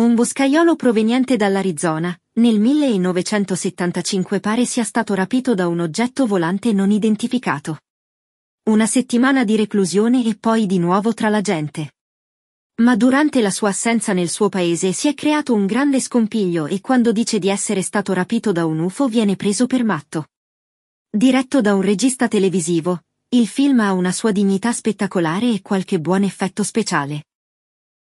Un boscaiolo proveniente dall'Arizona, nel 1975 pare sia stato rapito da un oggetto volante non identificato. Una settimana di reclusione e poi di nuovo tra la gente. Ma durante la sua assenza nel suo paese si è creato un grande scompiglio e quando dice di essere stato rapito da un UFO viene preso per matto. Diretto da un regista televisivo, il film ha una sua dignità spettacolare e qualche buon effetto speciale.